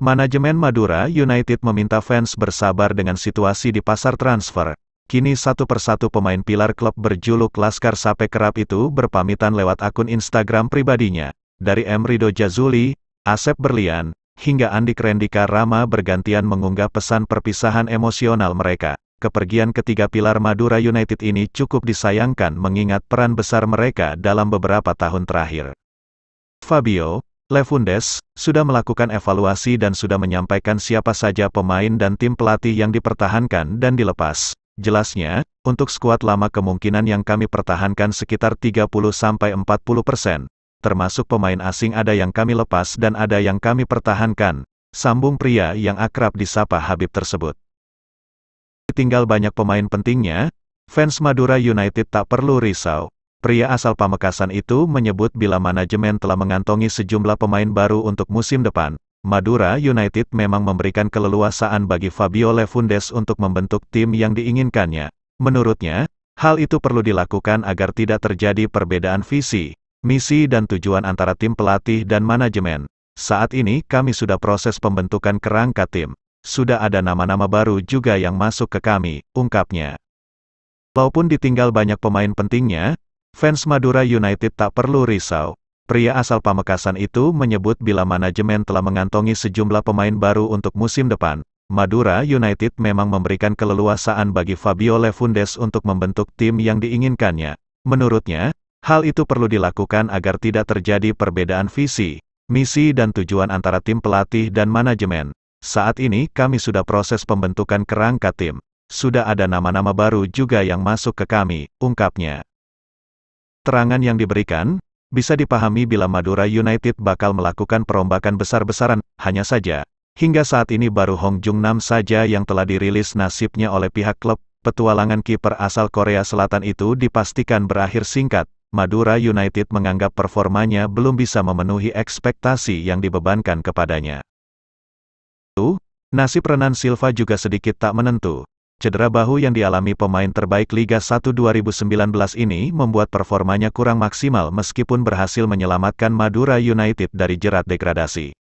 Manajemen Madura United meminta fans bersabar dengan situasi di pasar transfer. Kini satu persatu pemain pilar klub berjuluk Laskar Sape Kerap itu berpamitan lewat akun Instagram pribadinya. Dari Emrido Jazuli, Asep Berlian, hingga Andik Rendika Rama bergantian mengunggah pesan perpisahan emosional mereka. Kepergian ketiga pilar Madura United ini cukup disayangkan mengingat peran besar mereka dalam beberapa tahun terakhir. Fabio, Levundes, sudah melakukan evaluasi dan sudah menyampaikan siapa saja pemain dan tim pelatih yang dipertahankan dan dilepas. Jelasnya, untuk skuad lama kemungkinan yang kami pertahankan sekitar 30-40 persen, termasuk pemain asing ada yang kami lepas dan ada yang kami pertahankan, sambung pria yang akrab disapa Habib tersebut. Tinggal banyak pemain pentingnya, fans Madura United tak perlu risau. Pria asal Pamekasan itu menyebut bila manajemen telah mengantongi sejumlah pemain baru untuk musim depan, Madura United memang memberikan keleluasaan bagi Fabio Lefundes untuk membentuk tim yang diinginkannya. Menurutnya, hal itu perlu dilakukan agar tidak terjadi perbedaan visi, misi dan tujuan antara tim pelatih dan manajemen. Saat ini kami sudah proses pembentukan kerangka tim. Sudah ada nama-nama baru juga yang masuk ke kami, ungkapnya. Walaupun ditinggal banyak pemain pentingnya, Fans Madura United tak perlu risau. Pria asal Pamekasan itu menyebut bila manajemen telah mengantongi sejumlah pemain baru untuk musim depan, Madura United memang memberikan keleluasaan bagi Fabio Lefundes untuk membentuk tim yang diinginkannya. Menurutnya, hal itu perlu dilakukan agar tidak terjadi perbedaan visi, misi dan tujuan antara tim pelatih dan manajemen. Saat ini kami sudah proses pembentukan kerangka tim. Sudah ada nama-nama baru juga yang masuk ke kami, ungkapnya. Keterangan yang diberikan, bisa dipahami bila Madura United bakal melakukan perombakan besar-besaran, hanya saja, hingga saat ini baru Hong Jung Nam saja yang telah dirilis nasibnya oleh pihak klub, petualangan kiper asal Korea Selatan itu dipastikan berakhir singkat, Madura United menganggap performanya belum bisa memenuhi ekspektasi yang dibebankan kepadanya. Nasib Renan Silva juga sedikit tak menentu cedera bahu yang dialami pemain terbaik Liga 1 2019 ini membuat performanya kurang maksimal meskipun berhasil menyelamatkan Madura United dari jerat degradasi.